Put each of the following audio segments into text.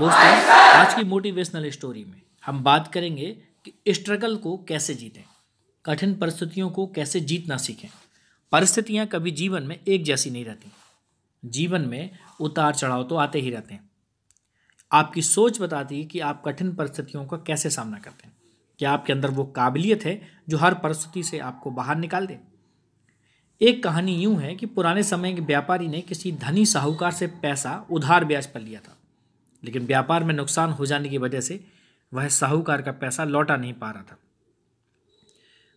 दोस्तों आज की मोटिवेशनल स्टोरी में हम बात करेंगे कि स्ट्रगल को कैसे जीतें कठिन परिस्थितियों को कैसे जीतना सीखें परिस्थितियाँ कभी जीवन में एक जैसी नहीं रहती जीवन में उतार चढ़ाव तो आते ही रहते हैं आपकी सोच बताती है कि आप कठिन परिस्थितियों का कैसे सामना करते हैं क्या आपके अंदर वो काबिलियत है जो हर परिस्थिति से आपको बाहर निकाल दे एक कहानी यूं है कि पुराने समय के व्यापारी ने किसी धनी साहूकार से पैसा उधार ब्याज पर लिया था लेकिन व्यापार में नुकसान हो जाने की वजह से वह साहूकार का पैसा लौटा नहीं पा रहा था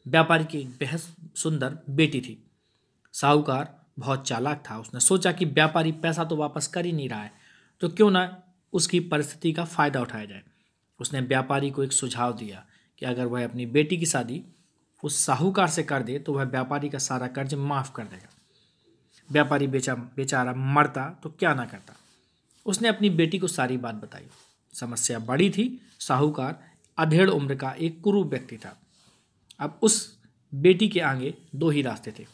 व्यापारी की एक बेहद सुंदर बेटी थी साहूकार बहुत चालाक था उसने सोचा कि व्यापारी पैसा तो वापस कर ही नहीं रहा है तो क्यों ना उसकी परिस्थिति का फ़ायदा उठाया जाए उसने व्यापारी को एक सुझाव दिया कि अगर वह अपनी बेटी की शादी उस साहूकार से कर दे तो वह व्यापारी का सारा कर्ज माफ़ कर देगा व्यापारी बेचा बेचारा मरता तो क्या ना करता उसने अपनी बेटी को सारी बात बताई समस्या बड़ी थी साहूकार अधेड़ उम्र का एक कुरूप व्यक्ति था अब उस बेटी के आगे दो ही रास्ते थे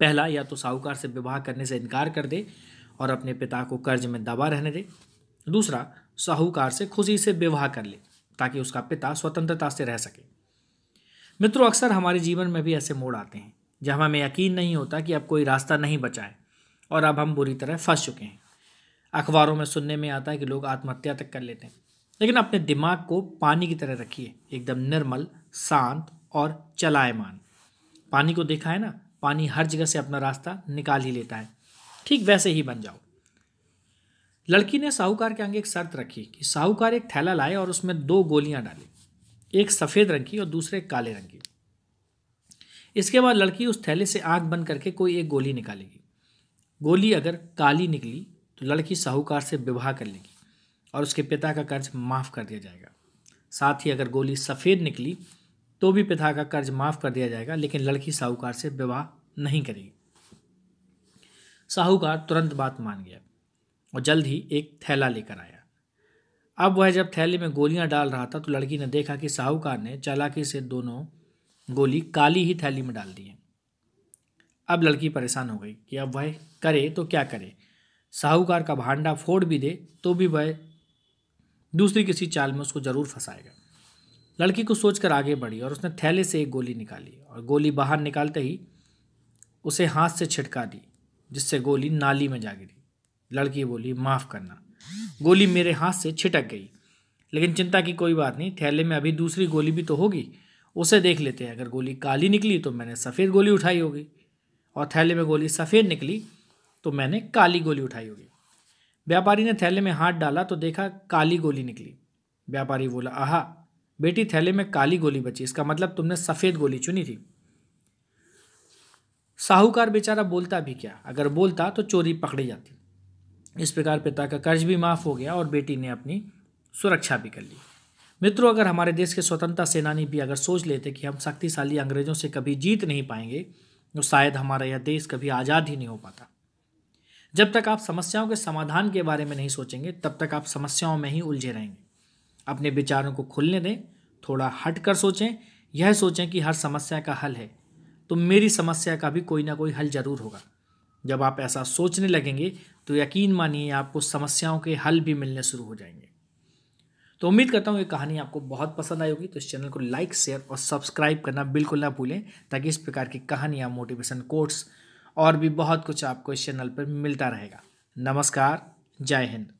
पहला या तो साहूकार से विवाह करने से इनकार कर दे और अपने पिता को कर्ज में दबा रहने दे दूसरा साहूकार से खुशी से विवाह कर ले ताकि उसका पिता स्वतंत्रता से रह सके मित्रों अक्सर हमारे जीवन में भी ऐसे मोड़ आते हैं जब हमें यकीन नहीं होता कि अब कोई रास्ता नहीं बचा है और अब हम बुरी तरह फंस चुके हैं अखबारों में सुनने में आता है कि लोग आत्महत्या तक कर लेते हैं लेकिन अपने दिमाग को पानी की तरह रखिए एकदम निर्मल शांत और चलायमान पानी को देखा है ना पानी हर जगह से अपना रास्ता निकाल ही लेता है ठीक वैसे ही बन जाओ लड़की ने साहूकार के आगे एक शर्त रखी कि साहूकार एक थैला लाए और उसमें दो गोलियां डाले एक सफ़ेद रंग की और दूसरे काले रंग की इसके बाद लड़की उस थैले से आंख बंद करके कोई एक गोली निकालेगी गोली अगर काली निकली तो लड़की साहूकार से विवाह कर लेगी और उसके पिता का कर्ज माफ़ कर दिया जाएगा साथ ही अगर गोली सफ़ेद निकली तो भी पिता का कर्ज माफ़ कर दिया जाएगा लेकिन लड़की साहूकार से विवाह नहीं करेगी साहूकार तुरंत बात मान गया और जल्द ही एक थैला लेकर आया अब वह जब थैले में गोलियां डाल रहा था तो लड़की ने देखा कि साहूकार ने चालाकी से दोनों गोली काली ही थैली में डाल दी है अब लड़की परेशान हो गई कि अब वह करे तो क्या करे साहूकार का भांडा फोड़ भी दे तो भी वह दूसरी किसी चाल में उसको ज़रूर फंसाएगा लड़की को सोचकर आगे बढ़ी और उसने थैले से एक गोली निकाली और गोली बाहर निकालते ही उसे हाथ से छिटका दी जिससे गोली नाली में जा गिरी लड़की बोली माफ़ करना गोली मेरे हाथ से छिटक गई लेकिन चिंता की कोई बात नहीं थैले में अभी दूसरी गोली भी तो होगी उसे देख लेते हैं अगर गोली काली निकली तो मैंने सफ़ेद गोली उठाई होगी और थैले में गोली सफ़ेद निकली तो मैंने काली गोली उठाई होगी व्यापारी ने थैले में हाथ डाला तो देखा काली गोली निकली व्यापारी बोला आहा बेटी थैले में काली गोली बची इसका मतलब तुमने सफ़ेद गोली चुनी थी साहूकार बेचारा बोलता भी क्या अगर बोलता तो चोरी पकड़ी जाती इस प्रकार पिता का कर्ज भी माफ़ हो गया और बेटी ने अपनी सुरक्षा भी कर ली मित्रों अगर हमारे देश के स्वतंत्रता सेनानी भी अगर सोच लेते कि हम शक्तिशाली अंग्रेज़ों से कभी जीत नहीं पाएंगे तो शायद हमारा यह देश कभी आज़ाद ही नहीं हो पाता जब तक आप समस्याओं के समाधान के बारे में नहीं सोचेंगे तब तक आप समस्याओं में ही उलझे रहेंगे अपने विचारों को खुलने दें थोड़ा हट कर सोचें यह सोचें कि हर समस्या का हल है तो मेरी समस्या का भी कोई ना कोई हल ज़रूर होगा जब आप ऐसा सोचने लगेंगे तो यकीन मानिए आपको समस्याओं के हल भी मिलने शुरू हो जाएंगे तो उम्मीद करता हूँ ये कहानी आपको बहुत पसंद आई होगी तो इस चैनल को लाइक शेयर और सब्सक्राइब करना बिल्कुल ना भूलें ताकि इस प्रकार की कहानियाँ मोटिवेशन कोर्ट्स और भी बहुत कुछ आपको इस चैनल पर मिलता रहेगा नमस्कार जय हिंद